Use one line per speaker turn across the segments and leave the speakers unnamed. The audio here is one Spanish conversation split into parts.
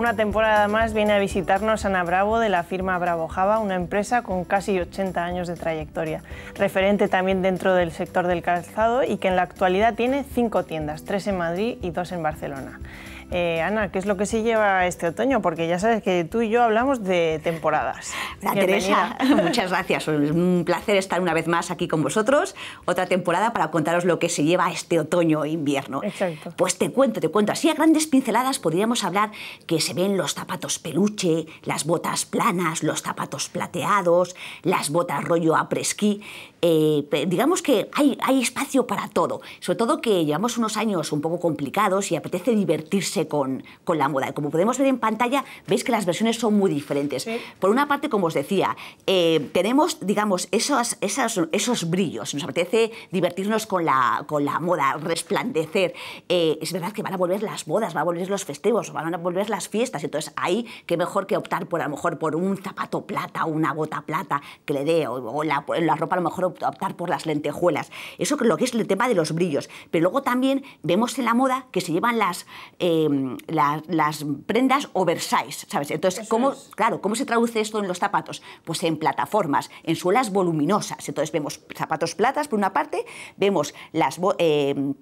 Una temporada más viene a visitarnos Ana Bravo de la firma Bravo Java, una empresa con casi 80 años de trayectoria, referente también dentro del sector del calzado y que en la actualidad tiene cinco tiendas, tres en Madrid y dos en Barcelona. Eh, Ana, ¿qué es lo que se lleva este otoño? Porque ya sabes que tú y yo hablamos de temporadas. Teresa, muchas gracias. Es un placer estar una vez más aquí con vosotros. Otra
temporada para contaros lo que se lleva este otoño e invierno. Exacto. Pues te cuento, te cuento. Así a grandes pinceladas podríamos hablar que se ven los zapatos peluche, las botas planas, los zapatos plateados, las botas rollo a presquí, eh, digamos que hay, hay, espacio para todo, sobre todo que llevamos unos años un poco complicados y apetece divertirse con, la moda. Como podemos ver en pantalla, veis que las versiones son muy diferentes. Por una parte, como os decía, eh, tenemos, digamos, esos, esos, brillos, nos apetece divertirnos con la, con la moda, resplandecer. Eh, es verdad que van a volver las bodas, van a volver los festivos van a volver las fiestas, entonces ahí que mejor que optar por a lo mejor por un zapato plata, o una bota plata que le dé, o, la, la ropa a lo mejor optar por las lentejuelas. Eso lo que es el tema de los brillos. Pero luego también vemos en la moda que se llevan las, em, las, prendas oversize, ¿sabes? Entonces, ¿cómo, claro, ¿cómo se traduce esto en los zapatos? Pues en plataformas, en suelas voluminosas. Entonces vemos zapatos platas por una parte, vemos las... Em,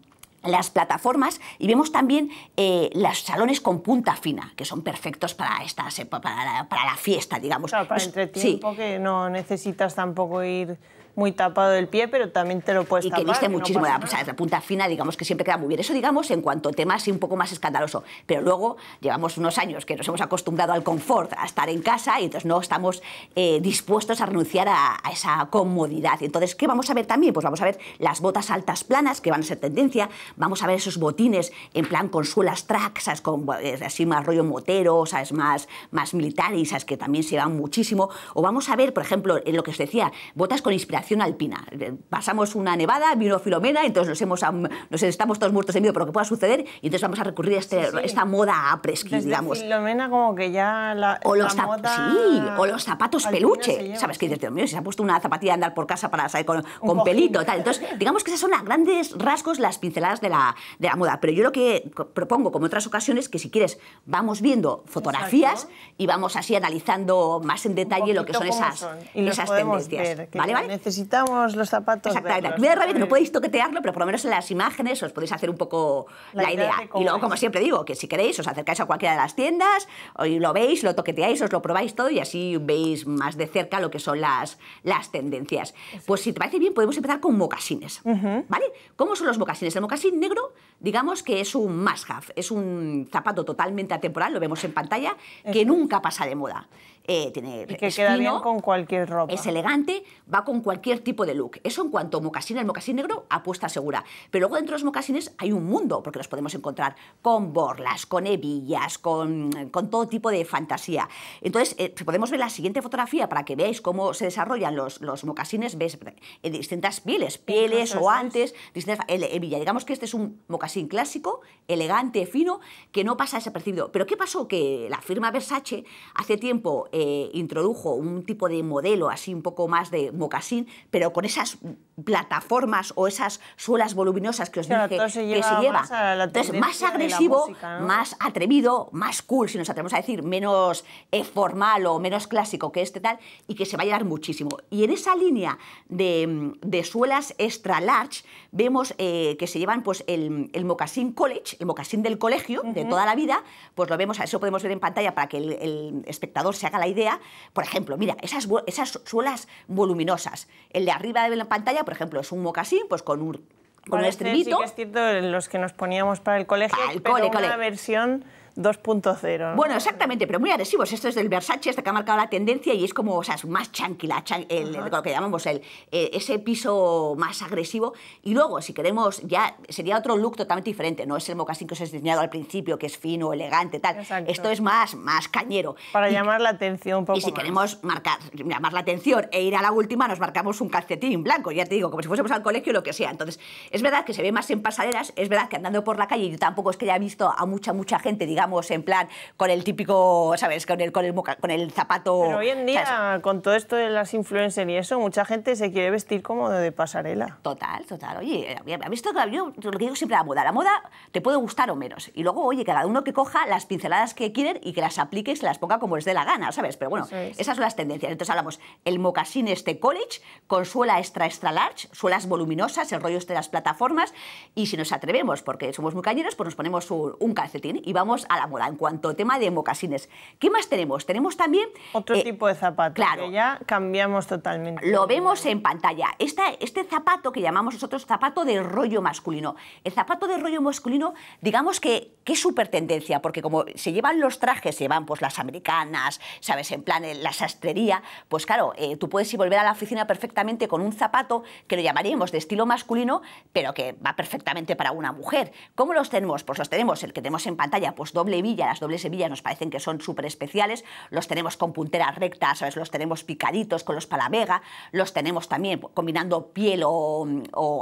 las plataformas y vemos también eh, los
salones con punta fina, que son perfectos para, esta eh, para, la, para la fiesta, digamos. Claro, para el pues, entretiempo que no necesitas tampoco ir muy tapado el pie, pero también te lo puedes Y que viste muchísimo, la, punta fina, digamos que siempre queda muy bien. Eso, digamos, en cuanto a temas un poco más escandaloso.
Pero luego llevamos unos años que nos hemos acostumbrado al confort, a estar en casa, y entonces no estamos eh, dispuestos a renunciar a, esa comodidad. Entonces, ¿qué vamos a ver también? Pues vamos a ver las botas altas planas, que van a ser tendencia, vamos a ver esos botines en plan con suelas tracks con así más rollo motero, es Más, más y ¿sabes? que también se van muchísimo. O vamos a ver, por ejemplo, en lo que os decía, botas con inspiración alpina. Pasamos una nevada, vino Filomena, entonces nos, hemos, nos estamos todos muertos de miedo por lo que pueda suceder y entonces vamos a recurrir a este, esta moda a presquí digamos.
Filomena como que ya la, o los Sí, o los zapatos
peluche. ¿Sabes que dices, Dios mío, se ha puesto una zapatilla a andar por casa para salir con, pelito. Tal. Entonces, digamos que esas son a grandes rasgos las pinceladas de la, moda. Pero yo lo que propongo, como otras ocasiones, que si quieres vamos viendo fotografías y vamos así analizando más en detalle lo que son esas, esas tendencias. vale?
necesitamos los zapatos. Exactamente. no
podéis toquetearlo, pero por lo menos en las imágenes os podéis hacer un poco la, idea. Y luego, como siempre digo, que si queréis, os acercáis a cualquiera de las tiendas, y lo veis, lo toqueteáis, os lo probáis todo y así veis más de cerca lo que son las, las tendencias. Pues si te parece bien, podemos empezar con mocasines. ¿Vale? ¿Cómo son los mocasines? El mocasín negro, digamos que es un must have, es un zapato totalmente atemporal, lo vemos en pantalla, que nunca pasa de moda eh, tiene que queda bien con cualquier ropa. Es elegante, va con cualquier tipo de look. Eso en cuanto a el mocasín negro, apuesta segura. Pero luego dentro de los mocasines hay un mundo, porque los podemos encontrar con borlas, con hebillas, con, todo tipo de fantasía. Entonces, eh, podemos ver la siguiente fotografía para que veáis cómo se desarrollan los, los mocasines, ves en eh, distintas pieles, pieles, o antes, distintas hebilla. Digamos que este es un mocasín clásico, elegante, fino, que no pasa desapercibido. Pero ¿qué pasó? Que la firma Versace hace tiempo... Eh, introdujo un tipo de modelo así un poco más de mocasín, pero con esas plataformas o esas suelas voluminosas que os dije que se lleva. Más Entonces, más agresivo, más atrevido, más cool, si nos atrevemos a decir, menos eh, formal o menos clásico que este tal, y que se va a llevar muchísimo. Y en esa línea de, mm, suelas extra large, vemos eh, que se llevan pues el, el mocasín college, el mocasín del colegio de toda la vida, pues lo vemos, eso podemos ver en pantalla para que el espectador se haga la idea, por ejemplo, mira, esas, esas suelas voluminosas, el de arriba de la pantalla, por ejemplo, es un mocasín, pues con un con sí que es
cierto, los que nos poníamos para el colegio, para pero una
versión 2.0. Bueno, exactamente, pero muy agresivos. Esto es del Versace, esto que ha marcado la tendencia y es como, o sea, es más chanqui, el, lo que llamamos el, eh, ese piso más agresivo. Y luego, si queremos, ya sería otro look totalmente diferente. No es el mocasín que os he enseñado al principio, que es fino, elegante, tal. Esto es más, más cañero. Para llamar la atención un poco. Y si queremos marcar, llamar la atención e ir a la última, nos marcamos un calcetín blanco, ya te digo, como si fuésemos al colegio o lo que sea. Entonces, es verdad que se ve más en pasarelas, es verdad que andando por la calle, yo tampoco es que haya visto a mucha, mucha gente, digamos, en plan con el típico, ¿sabes? Con el, con el, con el zapato. Pero hoy
en día, con todo esto de las influencers y eso, mucha gente se quiere vestir como de pasarela. Total, total. Oye, a mí esto yo, lo que digo siempre la moda. La moda te puede gustar o menos. Y luego, oye, cada uno que
coja las pinceladas que quieren y que las aplique y se las ponga como les dé la gana, ¿sabes? Pero bueno, esas son las tendencias. Entonces hablamos el mocasín este college con suela extra extra large, suelas voluminosas, el rollo este de las plataformas y si nos atrevemos, porque somos muy cañeros, pues nos ponemos un, un calcetín y vamos a la moda en cuanto a tema de mocasines. ¿Qué más tenemos? Tenemos también... Otro eh, tipo de zapato, claro, que ya cambiamos totalmente. Lo vemos en pantalla. este zapato que llamamos nosotros zapato de rollo masculino. El zapato de rollo masculino, digamos que, qué super súper tendencia, porque como se llevan los trajes, se llevan pues las americanas, ¿sabes? En plan, eh, la sastrería, pues claro, eh, tú puedes ir volver a la oficina perfectamente con un zapato que lo llamaríamos de estilo masculino, pero que va perfectamente para una mujer. ¿Cómo los tenemos? Pues los tenemos, el que tenemos en pantalla, pues doble hebilla, las dobles hebillas nos parecen que son súper especiales, los tenemos con punteras rectas, ¿sabes? los tenemos picaditos con los palavega, los tenemos también combinando piel o,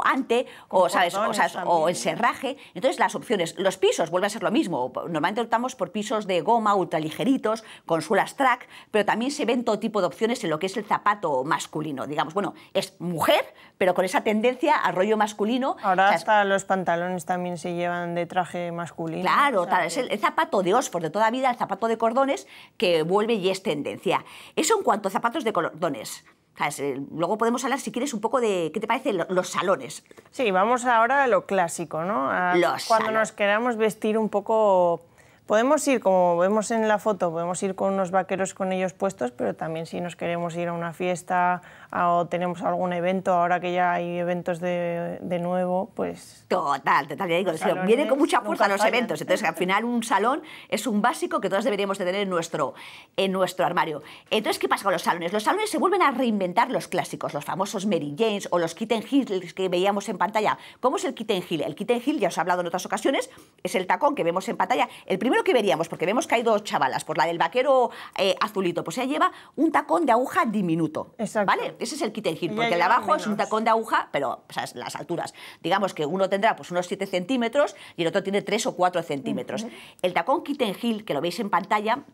ante, o, ¿sabes? el serraje. Entonces las opciones, los pisos, vuelve a ser lo mismo, normalmente optamos por pisos de goma ultraligeritos, con suelas track, pero también se ven todo tipo de opciones en lo que es el zapato masculino, digamos, bueno, es mujer, pero con esa tendencia a rollo masculino. Ahora hasta los pantalones también se llevan de traje masculino. Claro, tal, zapato de Oxford de toda vida, el zapato de cordones, que vuelve y es tendencia. Eso en cuanto a zapatos
de cordones. Eh, luego podemos hablar, si quieres, un poco de qué te parece los salones. Sí, vamos ahora a lo clásico, ¿no? cuando nos queramos vestir un poco Podemos ir, como vemos en la foto, podemos ir con unos vaqueros con ellos puestos, pero también si nos queremos ir a una fiesta o tenemos algún evento, ahora que ya hay eventos de, de nuevo, pues... Total, total, ya digo, viene con mucha fuerza los eventos, entonces al final un salón
es un básico que todos deberíamos de tener en nuestro, en nuestro armario. Entonces, ¿qué pasa con los salones? Los salones se vuelven a reinventar los clásicos, los famosos Mary Janes o los Kitten Hills que veíamos en pantalla. ¿Cómo es el Kitten Hill? El Kitten Hill, ya os he hablado en otras ocasiones, es el tacón que vemos en pantalla. El primer lo que veríamos, porque vemos que hay dos chavalas, por pues la del vaquero eh, azulito, pues ella lleva un tacón de aguja diminuto. ¿Vale? Ese es el kitten heel, porque el de abajo es un tacón de aguja, pero las alturas. Digamos que uno tendrá pues unos 7 centímetros y el otro tiene 3 o 4 centímetros. El tacón kit heel, que lo veis en pantalla,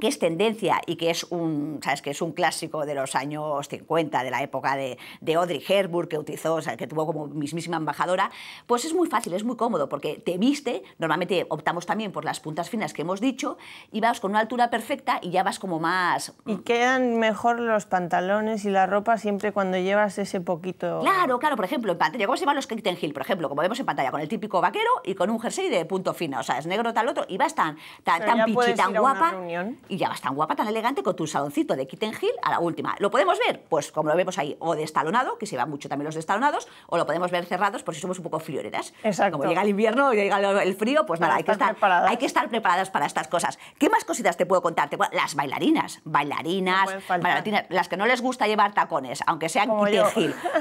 que es tendencia y que es un, ¿sabes? que es un clásico de los años 50, de la época de, de Audrey Hepburn, que utilizó, o sea, que tuvo como mismísima embajadora, pues es muy fácil, es muy cómodo, porque te viste, normalmente optamos también por las puntas
finas que hemos dicho, y vas con una altura perfecta y ya vas como más... Y quedan mejor los pantalones y la ropa siempre cuando llevas ese poquito... Claro, claro, por ejemplo, en pantalla, ¿cómo se llaman
los Kitten Hill? Por ejemplo, como vemos en pantalla, con el típico vaquero y con un jersey de punto fino, o sea, es negro tal otro, y vas tan, tan, tan pichi, tan guapa y ya vas tan guapa, tan elegante con tu saloncito de Kitten a la última. ¿Lo podemos ver? Pues como lo vemos ahí, o destalonado, que se va mucho también los destalonados, o lo podemos ver cerrados por si somos un poco frioreras.
Exacto. Como llega el
invierno, llega el frío, pues nada, hay que, estar, preparadas. hay que estar preparadas para estas cosas. ¿Qué más cositas te puedo contarte? las bailarinas, bailarinas, las que no les gusta llevar tacones, aunque sean como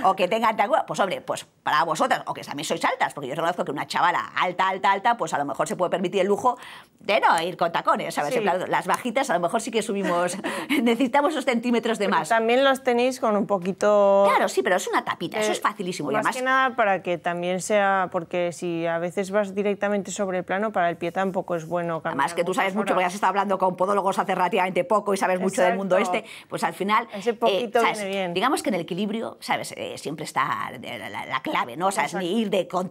o que tengan tacones, pues hombre, pues para vosotras, o que también sois altas, porque yo reconozco que una chavala alta, alta, alta, pues a lo mejor se puede permitir el lujo de no ir con tacones, ¿sabes? Sí. Las bajitas a lo mejor sí que subimos, necesitamos esos centímetros de más.
También los tenéis con un poquito... Claro, sí, pero es una tapita, eso es eh, facilísimo. Más que nada para que también sea, porque si a veces vas directamente sobre el plano, para el pie tampoco es bueno Además que tú sabes mucho, porque has estado hablando con podólogos hace relativamente poco y sabes mucho del mundo este, pues al final...
Ese eh, poquito viene bien. Digamos que en el equilibrio, ¿sabes? Eh, siempre está la, clave, ¿no? O sea, ni ir de con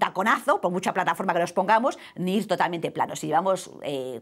por mucha plataforma que nos pongamos, ni ir totalmente plano. Si llevamos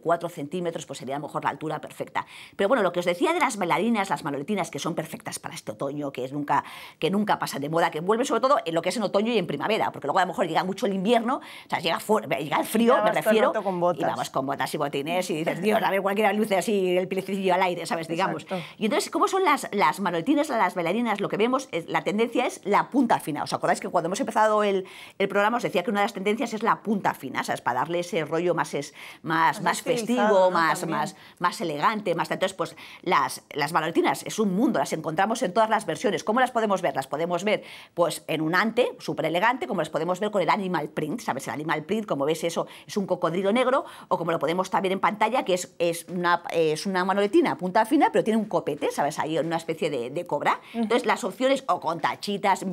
cuatro centímetros, pues sería mejor la altura perfecta. Pero bueno, lo que os decía de las bailarinas, las manoletinas, que son perfectas para este otoño, que, es nunca, que nunca pasan de moda, que vuelven sobre todo en lo que es en otoño y en primavera, porque luego a lo mejor llega mucho el invierno, o sea, llega, llega el frío, me refiero, y vamos con botas y botines, y dices, Dios, a ver, cualquiera luce así, el pilecillo al aire, ¿sabes? Digamos. Y entonces, ¿cómo son las, las las bailarinas? Lo que vemos, es, la tendencia es la punta fina. ¿Os acordáis que cuando hemos empezado el, el programa os decía que una de las tendencias es la punta fina, ¿sabes? Para darle ese rollo más, es, más, más, festivo, más, más, más elegante más... Entonces, pues las, las valentinas es un mundo, las encontramos en todas las versiones. ¿Cómo las podemos ver? Las podemos ver pues en un ante, súper elegante, como las podemos ver con el animal print, ¿sabes? El animal print, como ves, eso es un cocodrilo negro, o como lo podemos también en pantalla, que es, es, una, es una manoletina punta fina, pero tiene un copete, ¿sabes? Ahí una especie de, cobra. Entonces, las opciones, o con tachitas.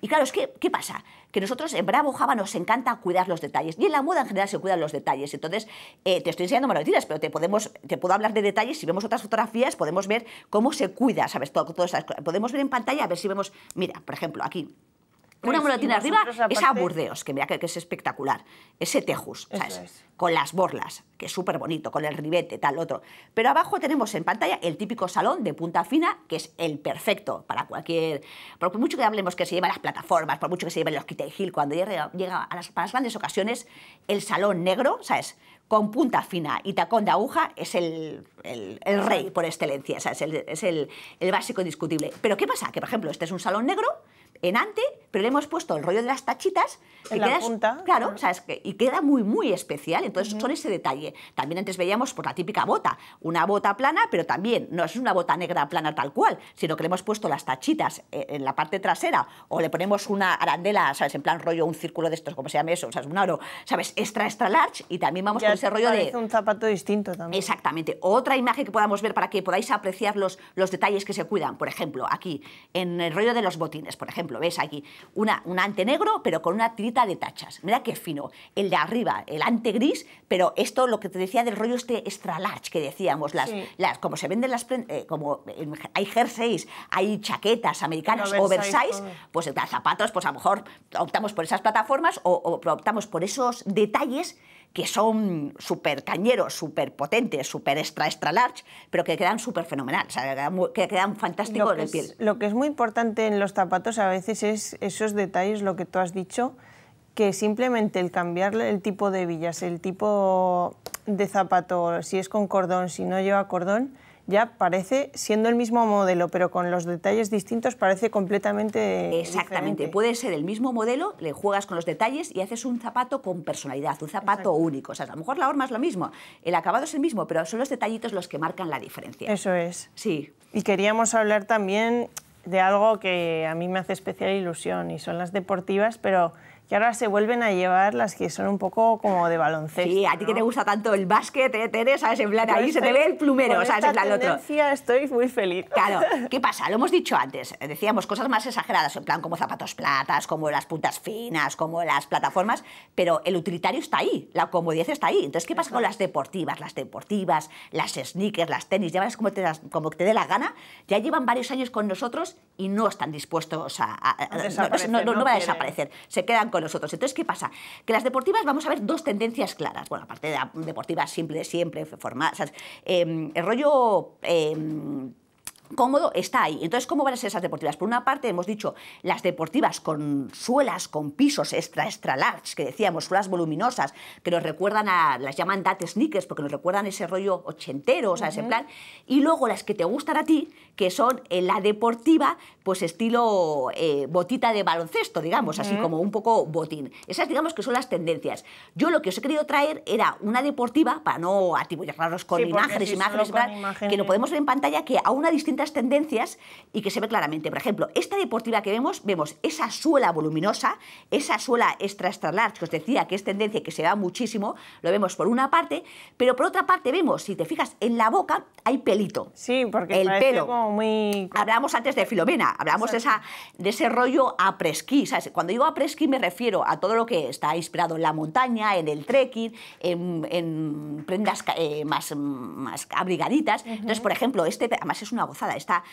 Y claro, es que, ¿qué pasa? Que nosotros en Bravo Java nos encanta cuidar los detalles, y en la moda en general se cuidan los detalles. Entonces, eh, te estoy enseñando manoletinas, pero te, podemos, te puedo hablar de detalles, si vemos otras fotografías, podemos ver cómo se cuida, ¿sabes? Todo, podemos ver en pantalla, a ver si vemos, mira, por ejemplo, aquí,
una pues mulatina arriba es a
Burdeos, que mira que, es espectacular. Ese tejus, ¿sabes? Con las borlas, que es súper bonito, con el ribete, tal, otro. Pero abajo tenemos en pantalla el típico salón de punta fina, que es el perfecto para cualquier... Por mucho que hablemos que se llevan las plataformas, por mucho que se lleven los Kite Hill, cuando llega, a las, grandes ocasiones, el salón negro, ¿sabes? con punta fina y tacón de aguja es el, rey por excelencia, es, el, es el, básico indiscutible. Pero ¿qué pasa? Que, por ejemplo, este es un salón negro enante, pero le hemos puesto el rollo de las tachitas. Que en queda, la punta. Claro, que y queda muy, muy especial. Entonces, son ese detalle. También antes veíamos por pues, la típica bota, una bota plana, pero también no es una bota negra plana tal cual, sino que le hemos puesto las tachitas eh, en la parte trasera o le ponemos una arandela, ¿sabes? En plan rollo, un círculo de estos, como se llama eso, ¿sabes? Un aro, ¿sabes? Extra, extra large y también vamos con ese rollo de... un zapato distinto también. Exactamente. Otra imagen que podamos ver para que podáis apreciar los, los detalles que se cuidan. Por ejemplo, aquí, en el rollo de los botines, por ejemplo, ejemplo, ves aquí una, un ante negro, pero con una tirita de tachas. Mira qué fino. El de arriba, el ante gris, pero esto lo que te decía del rollo este extra large que decíamos, las, las como se venden las eh, como hay jerseys, hay chaquetas americanas oversize, pues las zapatos, pues a lo mejor optamos por esas plataformas o, o optamos por esos detalles que son súper cañeros, súper potentes, súper extra, extra large, pero que quedan súper fenomenales, que quedan fantásticos en piel.
lo que es muy importante en los zapatos a veces es esos detalles, lo que tú has dicho, que simplemente el cambiar el tipo de villas, el tipo de zapato, si es con cordón, si no lleva cordón, ya parece, siendo el mismo modelo, pero con los detalles distintos, parece completamente. Exactamente, puede ser el mismo modelo, le juegas
con los detalles y haces un zapato con personalidad, un zapato único. O sea, a lo mejor la horma es lo mismo, el acabado es el mismo, pero son los detallitos los que marcan la diferencia. Eso
es. Sí. Y queríamos hablar también de algo que a mí me hace especial ilusión y son las deportivas, pero que ahora se vuelven a llevar las que son un poco como de baloncesto. Sí, a ti que te gusta tanto el básquet, ¿eh, Tere? ¿Sabes? En plan, ahí se te ve el plumero, ¿sabes? en plan, otro. estoy muy feliz. Claro, ¿qué pasa?
Lo hemos dicho antes, eh, decíamos cosas más exageradas, en plan como zapatos platas, como las puntas finas, como las plataformas, pero el utilitario está ahí, la comodidad está ahí. Entonces, ¿qué pasa con las deportivas? Las deportivas, las sneakers, las tenis, llevas como te, como te dé la gana, ya llevan varios años con nosotros y no están dispuestos a... no, va a desaparecer, se quedan con nosotros Entonces, ¿qué pasa? Que las deportivas vamos a ver dos tendencias claras. Bueno, aparte de deportivas de siempre, formadas. Em, el rollo... Em, cómodo está ahí. Entonces, ¿cómo van a ser esas deportivas? Por una parte, hemos dicho las deportivas con suelas, con pisos extra, extra large, que decíamos, suelas voluminosas, que nos recuerdan a, las llaman dad sneakers, porque nos recuerdan ese rollo ochentero, o sea, ese plan. Y luego las que te gustan a ti, que son eh, la deportiva, pues estilo eh, botita de baloncesto, digamos, así como un poco botín. Esas, digamos, que son las tendencias. Yo lo que os he querido traer era una deportiva, para no atiborrarnos con imágenes, con imágenes, que lo podemos ver en pantalla, que a una distinta tendencias y que se ve claramente. Por ejemplo, esta deportiva que vemos, vemos esa suela voluminosa, esa suela extra extra large, que os decía que es tendencia que se da muchísimo, lo vemos por una parte, pero por otra parte vemos, si te fijas, en la boca hay pelito. Sí, porque el pelo. como
muy... Hablamos
antes de Filomena, hablamos de, esa, de ese rollo a ¿sabes? Cuando digo a presquí me refiero a todo lo que está inspirado en la montaña, en el trekking, en, prendas eh, más, más abrigaditas. Entonces, por ejemplo, este además es una gozada esta,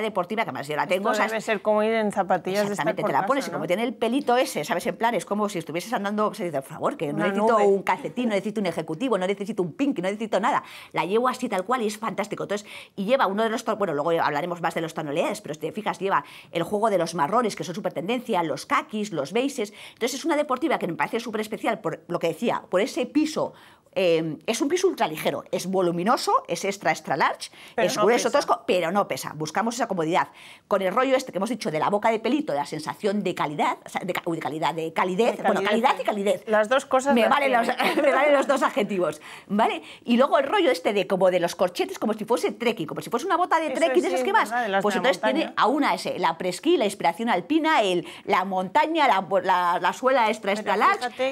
deportiva que más yo la tengo. Esto debe ser como ir en zapatillas Exactamente, te la pones y como tiene el pelito ese, ¿sabes? En plan, es como si estuvieses andando, se dice, por favor, que no necesito un calcetín, no necesito un ejecutivo, no necesito un pink, no necesito nada. La llevo así tal cual y es fantástico. Entonces, y lleva uno de los, bueno, luego hablaremos más de los tonalidades, pero si te fijas, lleva el juego de los marrones, que son súper tendencia, los kakis, los beises. Entonces, es una deportiva que me parece súper especial, por lo que decía, por ese piso eh, es un piso ultraligero, es voluminoso, es extra extra large, es grueso, tosco, pero no pesa. Buscamos esa comodidad. Con el rollo este que hemos dicho de la boca de pelito, de la sensación de calidad, de, calidad, de calidez, bueno, calidad y calidez. Las dos cosas. Me, valen los, me valen los dos adjetivos, ¿vale? Y luego el rollo este de como de los corchetes, como si fuese trekking, como si fuese una bota de trekking, de esos que más? Pues entonces tiene a una ese, la presquí, la inspiración alpina, el, la montaña, la, pues, suela extra extra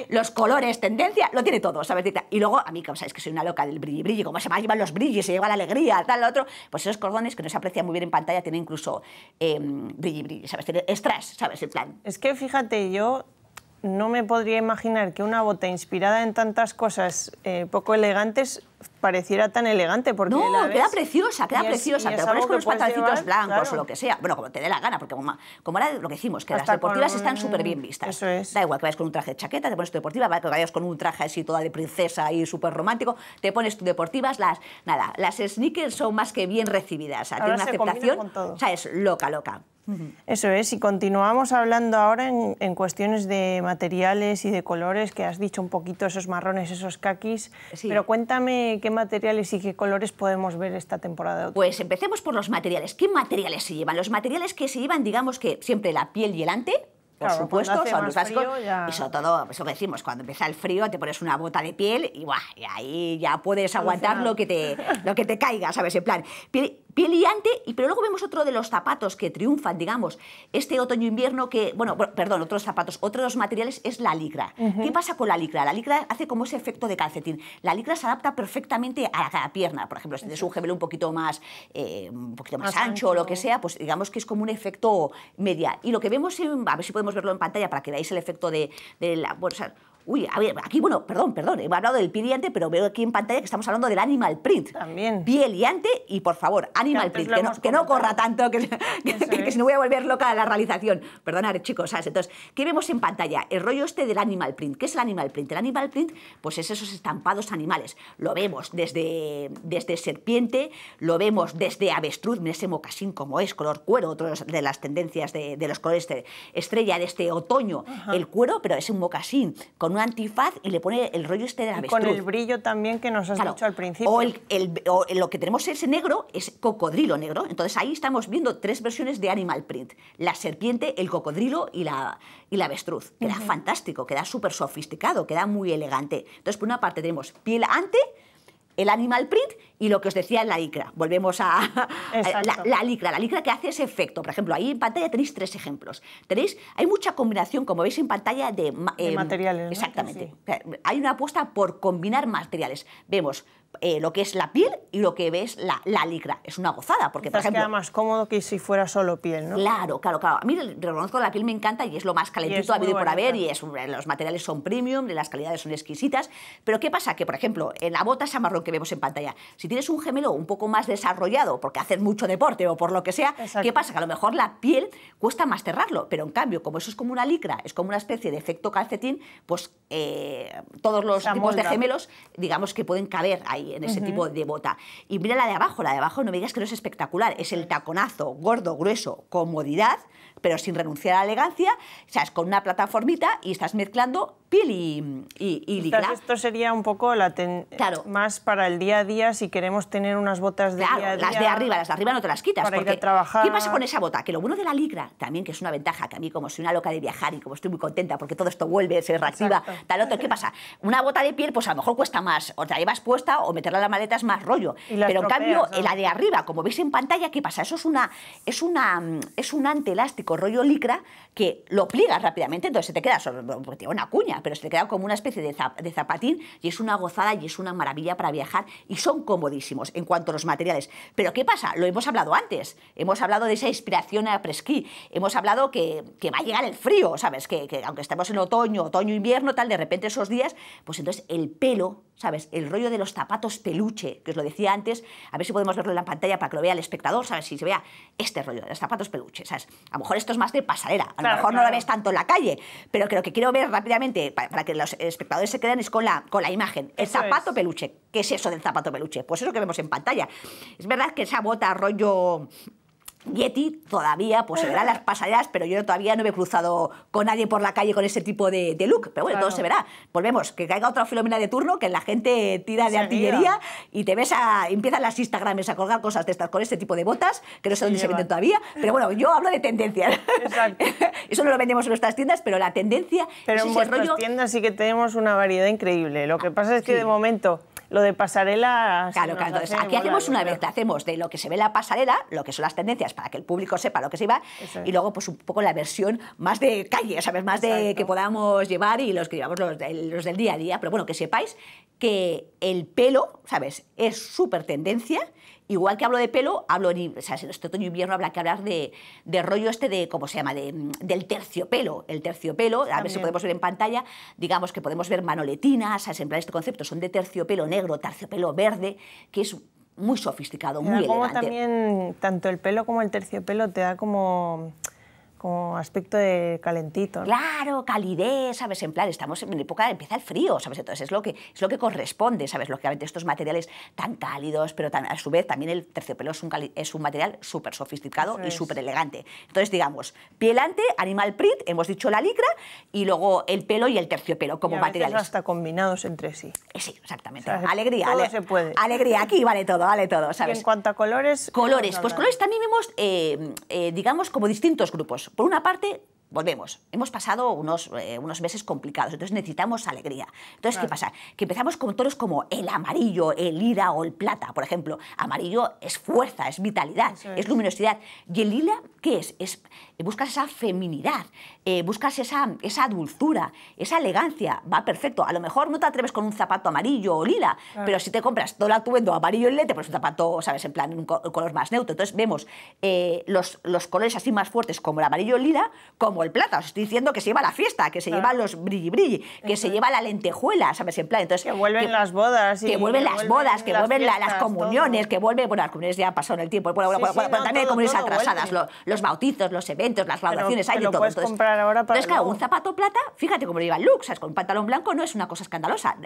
los colores, tendencia, lo tiene todo, ¿sabes? Y luego, a mí, como sabes que soy una loca del brilli brilli, como se me llevan los brillis, se lleva la alegría, tal, lo otro, pues esos cordones que no se aprecia muy bien en pantalla, tiene incluso eh, ¿sabes? extras, ¿sabes? El plan.
Es que fíjate, yo no me podría imaginar que una bota inspirada en tantas cosas eh, poco elegantes pareciera tan elegante porque no la queda preciosa queda preciosa pero te pones con los pantaloncitos blancos o lo
que sea bueno como te dé la gana porque como, ahora lo que decimos que las deportivas están súper bien vistas eso es. da igual que vayas con un traje de chaqueta te pones tu deportiva que vayas con un traje así toda de princesa y súper romántico te pones tu deportivas las nada las sneakers son más que bien recibidas o sea, tiene una aceptación o sea es
loca loca eso es, y continuamos hablando ahora en, cuestiones de materiales y de colores, que has dicho un poquito esos marrones, esos caquis, pero cuéntame qué, materiales y qué colores podemos ver esta temporada? Pues empecemos por los materiales.
¿Qué materiales se llevan? Los materiales que se llevan, digamos que siempre la piel y el ante, por supuesto, son los básicos Y sobre todo, eso que decimos, cuando empieza el frío te pones una bota de piel y, ahí ya puedes aguantar lo que, te, lo que te caiga, ¿sabes? En plan, piel y, pero luego vemos otro de los zapatos que triunfan, digamos, este otoño-invierno que, bueno, perdón, otros zapatos, otro de los materiales es la licra. ¿Qué pasa con la licra? La licra hace como ese efecto de calcetín. La licra se adapta perfectamente a cada pierna, por ejemplo, si tienes un gemelo un poquito más, eh, un poquito más, ancho, o lo que sea, pues digamos que es como un efecto media. Y lo que vemos, a ver si podemos verlo en pantalla para que veáis el efecto de, la... bolsa Uy, a ver, aquí, bueno, perdón, perdón, he hablado del piriante, pero veo aquí en pantalla que estamos hablando del animal print. También. Pieliante y, por favor, animal print, que no, que no, corra tanto, que, que si no voy a volver loca la realización. Perdonad, chicos, ¿sabes? Entonces, ¿qué vemos en pantalla? El rollo este del animal print. ¿Qué es el animal print? El animal print, pues es esos estampados animales. Lo vemos desde, desde serpiente, lo vemos desde avestruz, ese mocasín como es, color cuero, otra de las tendencias de, los colores estrella de este otoño, el cuero, pero es un mocasín con un antifaz y le pone el rollo este de la Con el
brillo también que nos has dicho al
principio. O, lo que tenemos ese negro es cocodrilo negro. Entonces ahí estamos viendo tres versiones de Animal Print. La serpiente, el cocodrilo y la, y la avestruz. Queda fantástico, queda súper sofisticado, queda muy elegante. Entonces por una parte tenemos piel ante el animal print y lo que os decía en la licra. Volvemos a, la, licra, la licra que hace ese efecto. Por ejemplo, ahí en pantalla tenéis tres ejemplos. Tenéis, hay mucha combinación, como veis en pantalla, de, em, materiales. Exactamente. Hay una apuesta por combinar materiales. Vemos eh, lo que es la piel y lo que ves la, la licra. Es una gozada, porque, por ejemplo... queda
más cómodo que si fuera
solo piel, ¿no? Claro, claro, claro. A mí, reconozco, la piel me encanta y es lo más calentito ha habido por haber y es, los materiales son premium, las calidades son exquisitas, pero ¿qué pasa? Que, por ejemplo, en la bota esa marrón que vemos en pantalla, si tienes un gemelo un poco más desarrollado porque haces mucho deporte o por lo que sea, ¿qué pasa? Que a lo mejor la piel cuesta más cerrarlo, pero en cambio, como eso es como una licra, es como una especie de efecto calcetín, pues eh, todos los tipos de gemelos, digamos que pueden caber ahí en ese tipo de bota. Y mira la de abajo, la de abajo no me digas que no es espectacular, es el taconazo, gordo, grueso, comodidad, pero sin renunciar a la elegancia, o sea, es con una plataformita y estás
mezclando piel y, y, Esto sería un poco la más para el día a día si queremos tener unas botas de las de arriba, las de arriba no te las quitas. Para ir a trabajar. ¿Qué pasa con
esa bota? Que lo bueno de la ligra también que es una ventaja, que a mí como soy una loca de viajar y como estoy muy contenta porque todo esto vuelve, se reactiva, tal otro, ¿qué pasa? Una bota de piel pues a lo mejor cuesta más, o te la llevas puesta o meterla en la maleta es más rollo. Pero en cambio, la de arriba, como veis en pantalla, ¿qué pasa? Eso es una, es una, es un rollo licra que lo pliegas rápidamente, entonces se te queda, una cuña, pero se te queda como una especie de, zapatín y es una gozada y es una maravilla para viajar y son comodísimos en cuanto a los materiales. Pero ¿qué pasa? Lo hemos hablado antes, hemos hablado de esa inspiración a presquí, hemos hablado que, va a llegar el frío, ¿sabes? Que, que aunque estemos en otoño, otoño, invierno, tal, de repente esos días, pues entonces el pelo ¿sabes? El rollo de los zapatos peluche, que os lo decía antes, a ver si podemos verlo en la pantalla para que lo vea el espectador, ¿sabes? Si se vea este rollo de los zapatos peluche, ¿sabes? A lo mejor esto es más de pasarela, a lo mejor no lo ves tanto en la calle, pero creo lo que quiero ver rápidamente, para, que los espectadores se queden, es con la, imagen. El zapato peluche. ¿Qué es eso del zapato peluche? Pues eso que vemos en pantalla. Es verdad que esa bota rollo Yeti todavía, pues se verán las pasallas, pero yo todavía no he cruzado con nadie por la calle con ese tipo de, look. Pero bueno, todo se verá. Volvemos, que caiga otra filomena de turno, que la gente tira de artillería y te ves a. empiezan las Instagrams a colgar cosas de estas con este tipo de botas, que no sé dónde se venden todavía. Pero bueno, yo hablo de tendencias. Eso no lo vendemos en nuestras tiendas, pero la tendencia.
Pero en vuestras tiendas sí que tenemos una variedad increíble. Lo que pasa es que de momento lo de pasarela... Claro, claro. Entonces, aquí hacemos una vez, hacemos de lo que se ve la pasarela, lo que son las tendencias, para que el público
sepa lo que se va, y luego pues un poco la versión más de calle, ¿sabes? Más de que podamos llevar y los que llevamos los, los del día a día. Pero bueno, que sepáis que el pelo, ¿sabes? Es súper tendencia Igual que hablo de pelo, hablo, o sea, este otoño invierno habrá que hablar de, rollo este de, ¿cómo se llama?, del terciopelo. El terciopelo, a ver si podemos ver en pantalla, digamos que podemos ver manoletinas, a sembrar este concepto, son de terciopelo negro, terciopelo verde, que
es muy sofisticado, muy elegante. también, tanto el pelo como el terciopelo te da como como aspecto de calentito. Claro, calidez, ¿sabes?
En plan, estamos en época, empieza el frío, ¿sabes? Entonces es lo que, es lo que corresponde, ¿sabes? Lógicamente estos materiales tan cálidos, pero a su vez también el terciopelo es un, es un material súper sofisticado y súper elegante. Entonces, digamos, pielante, animal print, hemos dicho la licra, y luego el pelo y
el terciopelo como y materiales. hasta combinados entre sí. Eh, sí, exactamente. alegría. se puede. Alegría, aquí
vale todo, vale todo, ¿sabes? Y en
cuanto a colores... Colores, pues colores también vemos, eh, eh,
digamos, como distintos grupos por una parte, volvemos. Hemos pasado unos, eh, unos meses complicados, entonces necesitamos alegría. Entonces, ¿qué pasa? Que empezamos con toros como el amarillo, el lila o el plata, por ejemplo. Amarillo es fuerza, es vitalidad, es. es. luminosidad. ¿Y el lila qué es? Es, eh, buscas esa feminidad, eh, buscas esa, esa dulzura, esa elegancia, va perfecto. A lo mejor no te atreves con un zapato amarillo o lila, pero si te compras todo el atuendo amarillo y lila, pues un zapato, ¿sabes?, en plan, un color más neutro. Entonces vemos eh, los, los colores así más fuertes, como el amarillo o lila, como el plata. Os estoy diciendo que se lleva la fiesta, que se lleva los brilli-brilli, que se lleva la lentejuela, ¿sabes?, en plan. Entonces, que vuelven las
bodas. que vuelven las bodas, que vuelven las comuniones,
que vuelven, bueno, las comuniones ya en el tiempo, bueno, también hay comuniones atrasadas, los, los bautizos, los eventos las hay de todo.
Entonces, un
zapato plata, fíjate cómo lo lleva Lux, con un pantalón blanco no es una cosa escandalosa.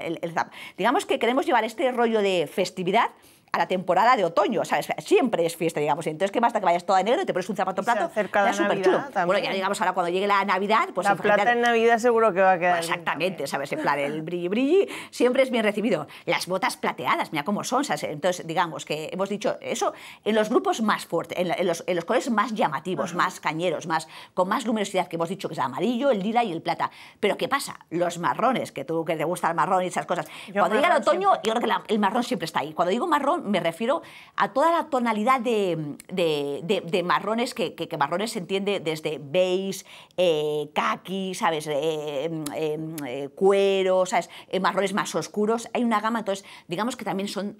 digamos que queremos llevar este rollo de festividad a la temporada de otoño, sabes siempre es fiesta, digamos. Entonces, ¿qué basta que vayas toda enero negro y te pones un zapato plato? ya es súper chulo. Bueno, ya digamos ahora cuando llegue la Navidad, pues... La plata en
Navidad seguro que va a quedar...
Pues exactamente, ¿sabes? el brilli brilli siempre es bien recibido. Las botas plateadas, mira cómo son, ¿sabes? Entonces, digamos que hemos dicho eso en los grupos más fuertes, en, los, en colores más llamativos, más cañeros, más con más luminosidad que hemos dicho que es el amarillo, el lila y el plata. Pero ¿qué pasa? Los marrones, que tú que te gusta el marrón y esas cosas. cuando llega el otoño, yo creo que el marrón siempre está ahí. Cuando digo marrón, me refiero a toda la tonalidad de, marrones, que, marrones se entiende desde beige, eh, kaki, ¿sabes? Eh, eh, eh, cuero, ¿sabes? marrones más oscuros. Hay una gama, entonces, digamos que también son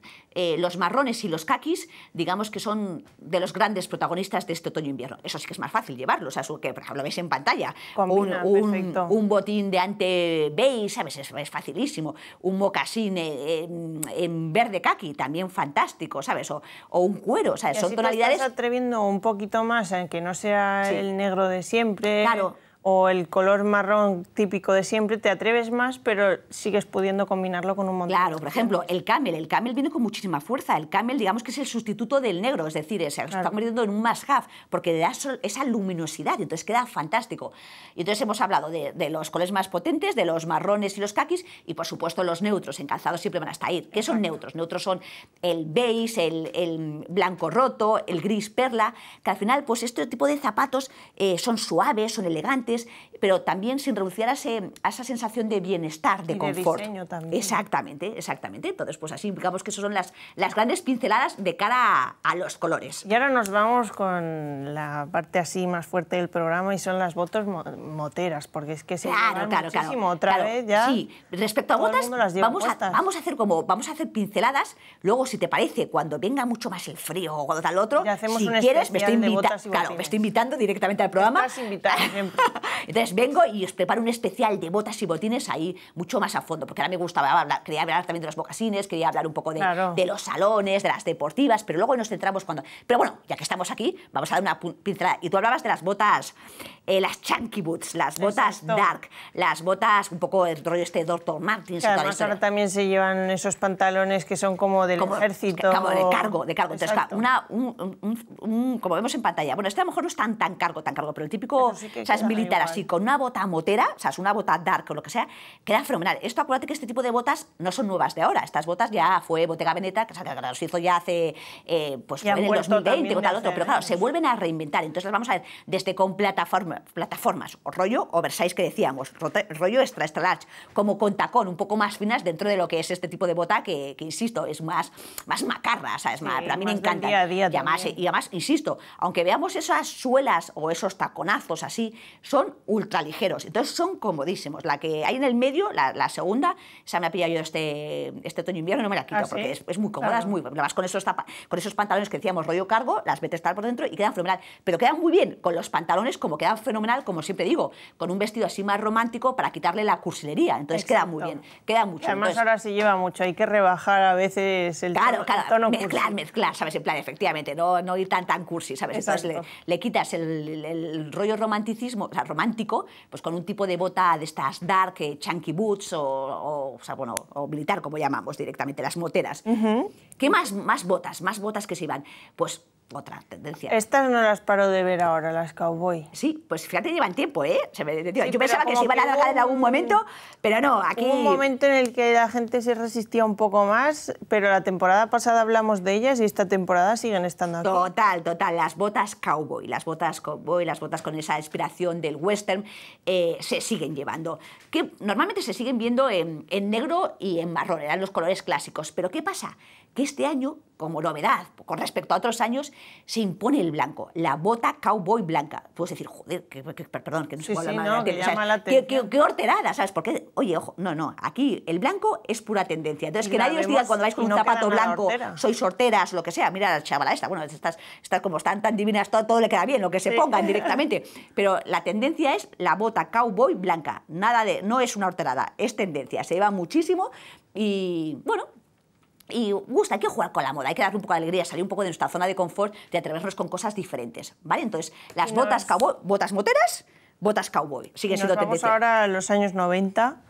los marrones y los kakis, digamos que son de los grandes protagonistas de este otoño-invierno. Eso sí que es más fácil llevarlos, o que por ejemplo veis en pantalla. un, botín de ante beige, ¿sabes? Es, facilísimo. Un mocasín en, en verde kaki, también fácil fantástico, ¿sabes? O, o un cuero, ¿sabes? Y Son tonalidades... Te estás
atreviendo un poquito más, a que no sea el negro de siempre. Claro, o el color marrón típico de siempre, te atreves más, pero sigues pudiendo combinarlo con un montón. Claro, por ejemplo, el camel. El camel viene con
muchísima fuerza. El camel, digamos que es el sustituto del negro, es decir, se está convirtiendo en un must-have, porque le da esa luminosidad, entonces queda fantástico. Y entonces hemos hablado de, los colores más potentes, de los marrones y los caquis, y por supuesto los neutros. En calzado siempre van hasta ahí. ¿Qué son neutros? Neutros son el beige, el, blanco roto, el gris perla, que al final, pues este tipo de zapatos eh, son suaves, son elegantes, pero también sin reducir a, esa sensación de bienestar, de confort. también. Exactamente, exactamente. Entonces, pues así digamos que esas son las, las grandes pinceladas de cara
a, los colores. Y ahora nos vamos con la parte así más fuerte del programa y son las botas moteras, porque es que se claro, claro, muchísimo claro, otra vez Sí, respecto a botas, vamos a, hacer como vamos a hacer pinceladas, luego
si te parece, cuando venga mucho más el frío o cuando tal otro, si quieres me estoy, claro, estoy invitando directamente al programa. siempre. Entonces vengo y os preparo un especial de botas y botines ahí mucho más a fondo, porque ahora me gustaba hablar, quería hablar también de los bocasines quería hablar un poco de, los salones, de las deportivas, pero luego nos centramos cuando... Pero bueno, ya que estamos aquí, vamos a dar una pincelada. Y tú hablabas de las botas, eh, las chunky boots, las botas dark, las botas un
poco el rollo este de Dr. Martins. claro ahora también se llevan esos pantalones que son como del ejército. Como de cargo, de cargo. Entonces, una, como vemos en pantalla, bueno, este a lo mejor no es
tan, cargo, tan cargo, pero el típico, así con una bota motera, o sea, es una bota dark o lo que sea, queda fenomenal. Esto acuérdate que este tipo de botas no son nuevas de ahora. Estas botas ya fue Bottega Veneta, que se hizo ya hace, eh, pues en el 2020 o tal otro, pero claro, se vuelven a reinventar. Entonces las vamos a ver desde con plataforma, plataformas, o rollo oversize que decíamos, rollo extra, extra large, como con tacón, un poco más finas dentro de lo que es este tipo de bota que, insisto, es más, más macarra, ¿sabes? pero mí me encanta. y, además, insisto, aunque veamos esas suelas o esos taconazos así, son ultraligeros, entonces son comodísimos. La que hay en el medio, la, segunda, esa me ha pillado yo este, este otoño e invierno no me la quito, ah, porque es, muy cómoda, es muy... Además, con esos, con esos pantalones que decíamos rollo cargo, las metes tal por dentro y quedan fenomenal. Pero quedan muy bien con los pantalones, como quedan fenomenal, como siempre digo, con un vestido así más romántico para quitarle la cursilería. Entonces queda muy bien, queda mucho. Además, ahora
se lleva mucho, hay que rebajar a veces el claro,
tono, claro, mezclar, mezclar, ¿sabes? En plan, efectivamente, no, no ir tan, tan cursi, ¿sabes? Entonces le, quitas el, rollo romanticismo, romántico, pues con un tipo de bota de estas dark, eh, chunky boots o, o, o militar, como llamamos directamente, las moteras. ¿Qué más, más botas? Más botas que se iban. Pues otra tendencia.
Estas no las paro de ver ahora, las cowboy. Sí, pues fíjate, llevan tiempo, ¿eh? Se me, yo pensaba que se iban a alargar en algún momento, pero no, aquí... Hubo un momento en el que la gente se resistía un poco más, pero la temporada pasada hablamos de ellas y esta temporada siguen estando aquí. Total, total, las botas cowboy, las botas
cowboy, las botas con esa inspiración del western, eh, se siguen llevando. Que normalmente se siguen viendo en, en negro y en marrón, eran los colores clásicos, pero ¿qué pasa? que este año, como novedad con respecto a otros años, se impone el blanco, la bota cowboy blanca. Puedes decir, joder, perdón, que no se sí, sí, no, Qué, qué, horterada, ¿sabes? Porque, oye, ojo, no, no, aquí el blanco es pura tendencia. Entonces, que nadie os diga cuando vais con un zapato blanco, sois sois sorteras, lo que sea, mira la chavala esta, bueno, estas, como están tan divinas, todo, todo le queda bien, lo que se pongan directamente. Pero la tendencia es la bota cowboy blanca, nada de, no es una horterada, es tendencia, se lleva muchísimo y, bueno, y gusta, hay que jugar con la moda, hay que darle un poco de alegría, salir un poco de nuestra zona de confort, de atrevernos con cosas diferentes, ¿vale? Entonces, las botas
cowboy, botas moteras, botas cowboy. Sigue siendo tendencia. Vamos ahora a los años 90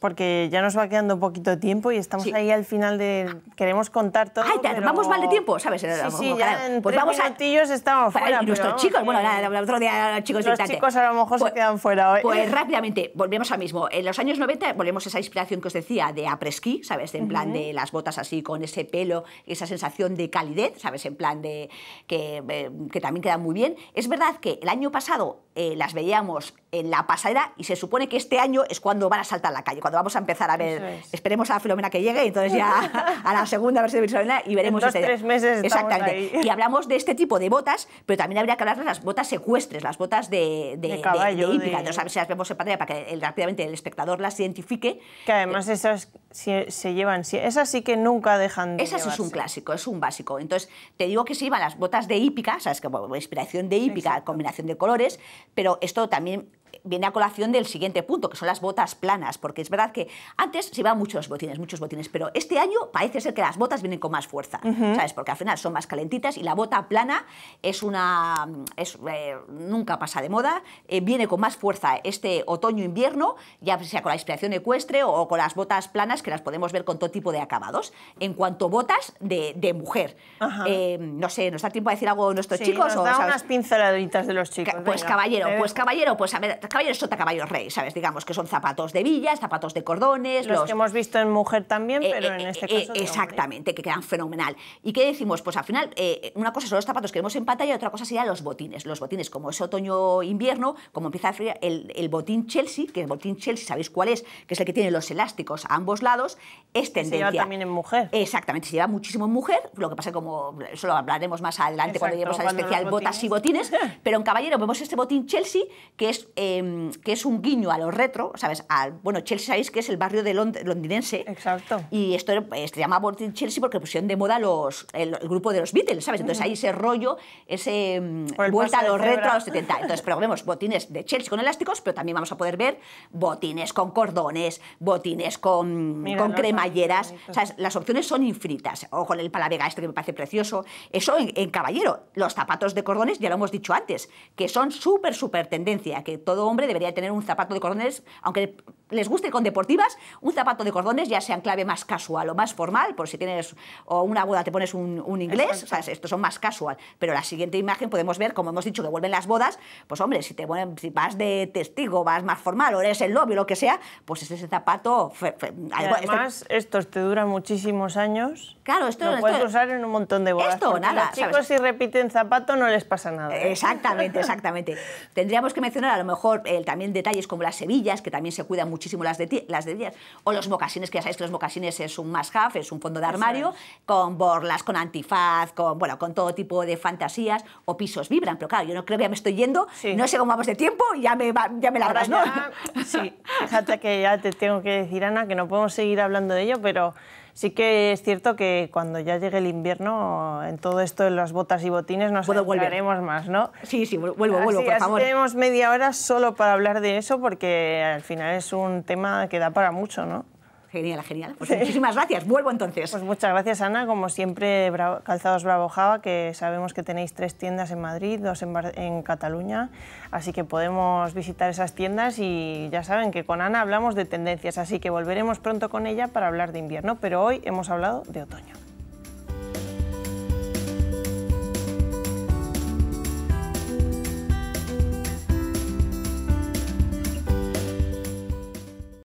porque ya nos va quedando poquito tiempo y estamos ahí al final de... Queremos contar todo, Ay, pero... Vamos mal de tiempo, ¿sabes? Sí, sí, ya pues estamos fuera. y nuestros chicos, bueno,
el otro día los chicos... Los chicos
a lo mejor se pues, quedan fuera hoy. Pues
rápidamente, volvemos al mismo. En los años 90 volvemos a esa inspiración que os decía de apresquí, ¿sabes? En plan de las botas así con ese pelo, esa sensación de calidez, ¿sabes? En plan de... que, eh, también queda muy bien. Es verdad que el año pasado eh, las veíamos en la pasadera y se supone que este año es cuando van a saltar la calle, cuando vamos a empezar a ver, esperemos a la Filomena que llegue y entonces ya a la segunda versión de Filomena y veremos... En dos, este tres meses Exactamente. Y hablamos de este tipo de botas, pero también habría que hablar de las botas secuestres, las botas de, caballo. De, hípica. no sé si las vemos en pantalla para que rápidamente el espectador las identifique. Que además eh, esas se, se llevan, esas sí que nunca dejan de Esas es un clásico, es un básico. Entonces, te digo que se iban las botas de hípica, sabes que bueno, inspiración de hípica, combinación de colores, pero esto también viene a colación del siguiente punto, que son las botas planas, porque es verdad que antes se iban muchos botines, muchos botines, pero este año parece ser que las botas vienen con más fuerza, ¿sabes? Porque al final son más calentitas y la bota plana es una... Es, eh, nunca pasa de moda, eh, viene con más fuerza este otoño-invierno, ya sea con la inspiración ecuestre o con las botas planas que las podemos ver con todo tipo de acabados. En cuanto botas de, mujer, eh, no sé, ¿nos da tiempo a decir algo de nuestros chicos? Nos o, da unas pinceladitas de los chicos. Pues caballero, pues caballero, pues a ver, caballeros sota caballos rey, ¿sabes? Digamos que son zapatos de villas, zapatos de cordones. Los, que hemos visto en mujer también, eh, pero eh, en este eh, caso. exactamente, que quedan fenomenal. ¿Y qué decimos? Pues al final, una cosa son los zapatos que vemos en pantalla y otra cosa serían los botines. Los botines, como es otoño-invierno, como empieza a frío, el, botín Chelsea, que el botín Chelsea, ¿sabéis cuál es? Que es el que tiene los elásticos a ambos lados, es tendencia. Se lleva también en mujer. Exactamente, se lleva muchísimo en mujer, lo que pasa es como eso lo hablaremos más adelante cuando lleguemos al especial botas y botines, pero en caballero vemos este botín Chelsea, que es Em, que es un guiño a los retro, ¿sabes? Al, bueno, Chelsea sabéis que es el barrio de londinense. Exacto. Y esto pues, se llama Chelsea porque pusieron de moda los, el, grupo de los Beatles, ¿sabes? Entonces hay ese rollo, ese em, vuelta a los retro a los 70. Entonces, pero vemos botines de Chelsea con elásticos, pero también vamos a poder ver botines con cordones, botines con, con cremalleras. las opciones son infinitas. Ojo con el palavega este que me parece precioso. Eso en, en caballero. Los zapatos de cordones, ya lo hemos dicho antes, que son súper, súper tendencia, que todo hombre debería tener un zapato de cordones, aunque les guste con deportivas, un zapato de cordones ya sea en clave más casual o más formal, por si tienes una boda te pones un, inglés, estos son más casual. Pero la siguiente imagen podemos ver, como hemos dicho, que vuelven las bodas, pues hombre, si te si vas de testigo, vas más formal o eres el novio, lo que sea, pues
es ese zapato... Este además, estos te duran muchísimos años. Claro, esto... Lo puedes usar en un montón de bodas. Esto, nada. chicos si repiten zapato no les pasa nada. ¿eh? Exactamente,
exactamente. Tendríamos que mencionar a lo mejor eh, también detalles como las sevillas que también se cuidan muchísimo las de las de o los mocasines, que ya sabéis que los mocasines es un must es un fondo de armario, con borlas, con antifaz, con, bueno, con todo tipo de fantasías, o pisos vibran, pero claro, yo no creo que ya me estoy yendo, no sé cómo vamos de tiempo, ya me, ya me largas, ¿no?
sí, fíjate que ya te tengo que decir, Ana, que no podemos seguir hablando de ello, pero sí que es cierto que cuando ya llegue el invierno, en todo esto de las botas y botines nos volveremos más, ¿no? Sí, sí, vuelvo, vuelvo, por Tenemos media hora solo para hablar de eso porque al final es un tema que da para mucho, ¿no? Genial, genial. Pues muchísimas gracias. Vuelvo entonces. Pues muchas gracias, Ana. Como siempre, Calzados Bravo Java, que sabemos que tenéis tres tiendas en Madrid, dos en, en Cataluña, así que podemos visitar esas tiendas y ya saben que con Ana hablamos de tendencias, así que volveremos pronto con ella para hablar de invierno, pero hoy hemos hablado de otoño.